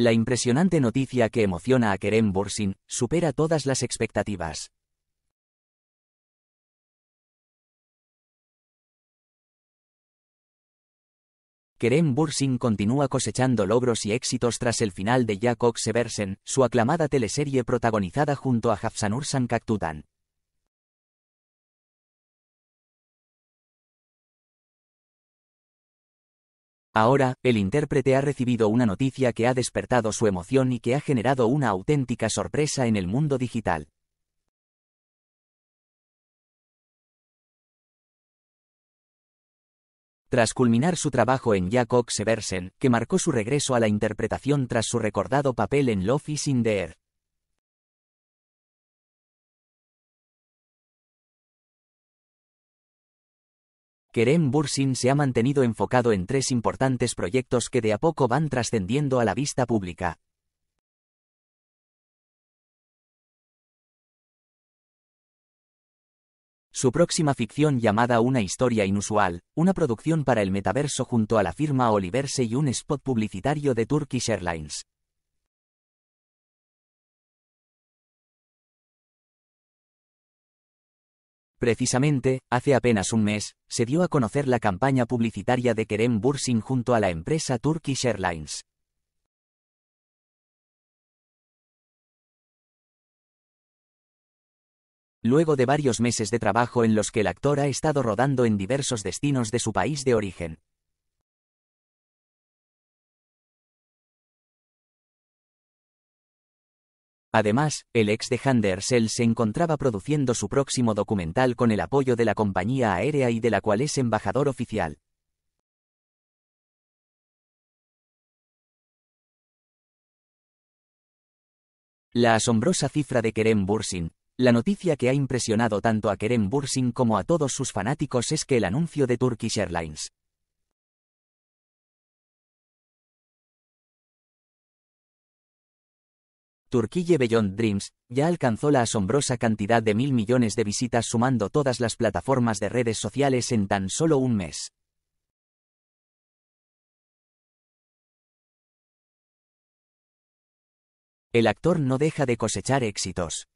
La impresionante noticia que emociona a Kerem Bursin supera todas las expectativas. Kerem Bursin continúa cosechando logros y éxitos tras el final de Jakob Seversen, su aclamada teleserie protagonizada junto a Hafsanur Sankaktutan. Ahora, el intérprete ha recibido una noticia que ha despertado su emoción y que ha generado una auténtica sorpresa en el mundo digital. Tras culminar su trabajo en Jacob Seversen, que marcó su regreso a la interpretación tras su recordado papel en Love is in the Air, Kerem Bursin se ha mantenido enfocado en tres importantes proyectos que de a poco van trascendiendo a la vista pública. Su próxima ficción llamada Una historia inusual, una producción para el metaverso junto a la firma Oliverse y un spot publicitario de Turkish Airlines. Precisamente, hace apenas un mes, se dio a conocer la campaña publicitaria de Kerem Bursin junto a la empresa Turkish Airlines. Luego de varios meses de trabajo en los que el actor ha estado rodando en diversos destinos de su país de origen, Además, el ex de Handersel se encontraba produciendo su próximo documental con el apoyo de la compañía aérea y de la cual es embajador oficial. La asombrosa cifra de Kerem Bursin. La noticia que ha impresionado tanto a Kerem Bursin como a todos sus fanáticos es que el anuncio de Turkish Airlines Turquille Beyond Dreams, ya alcanzó la asombrosa cantidad de mil millones de visitas sumando todas las plataformas de redes sociales en tan solo un mes. El actor no deja de cosechar éxitos.